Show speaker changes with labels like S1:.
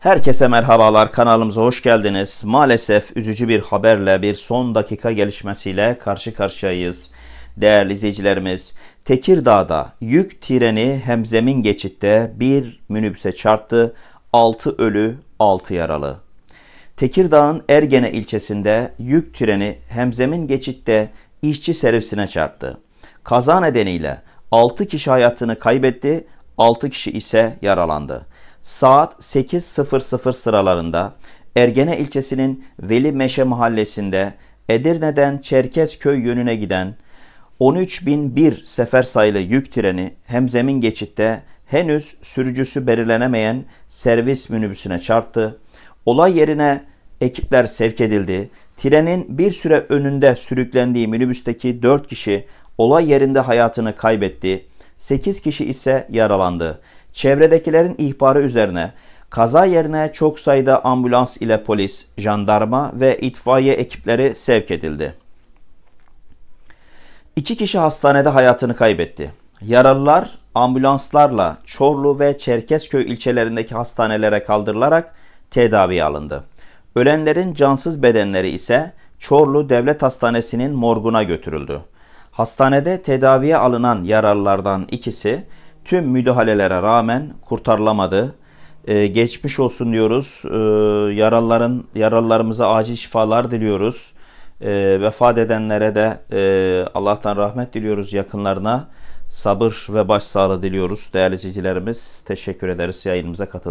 S1: Herkese merhabalar kanalımıza hoş geldiniz. Maalesef üzücü bir haberle bir son dakika gelişmesiyle karşı karşıyayız. Değerli izleyicilerimiz Tekirdağ'da yük treni hemzemin geçitte bir minibüse çarptı. 6 ölü 6 yaralı. Tekirdağ'ın Ergene ilçesinde yük treni hemzemin geçitte işçi servisine çarptı. Kaza nedeniyle 6 kişi hayatını kaybetti, 6 kişi ise yaralandı saat 8.00 sıralarında Ergene ilçesinin Veli Meşe mahallesinde Edirne'den Çerkezköy yönüne giden 13.001 sefer sayılı yük treni hem zemin geçitte henüz sürücüsü belirlenemeyen servis minibüsüne çarptı. Olay yerine ekipler sevk edildi. Trenin bir süre önünde sürüklendiği minibüsteki 4 kişi olay yerinde hayatını kaybetti. 8 kişi ise yaralandı. Çevredekilerin ihbarı üzerine kaza yerine çok sayıda ambulans ile polis, jandarma ve itfaiye ekipleri sevk edildi. İki kişi hastanede hayatını kaybetti. Yaralılar ambulanslarla Çorlu ve Çerkezköy ilçelerindeki hastanelere kaldırılarak tedaviye alındı. Ölenlerin cansız bedenleri ise Çorlu Devlet Hastanesi'nin morguna götürüldü. Hastanede tedaviye alınan yaralılardan ikisi tüm müdahalelere rağmen kurtarılamadı. Ee, geçmiş olsun diyoruz. Ee, yaralıların yaralılarımıza acil şifalar diliyoruz. Ee, vefat edenlere de e, Allah'tan rahmet diliyoruz yakınlarına. Sabır ve başsağlığı diliyoruz değerli izleyicilerimiz. Teşekkür ederiz yayınımıza katıldığınız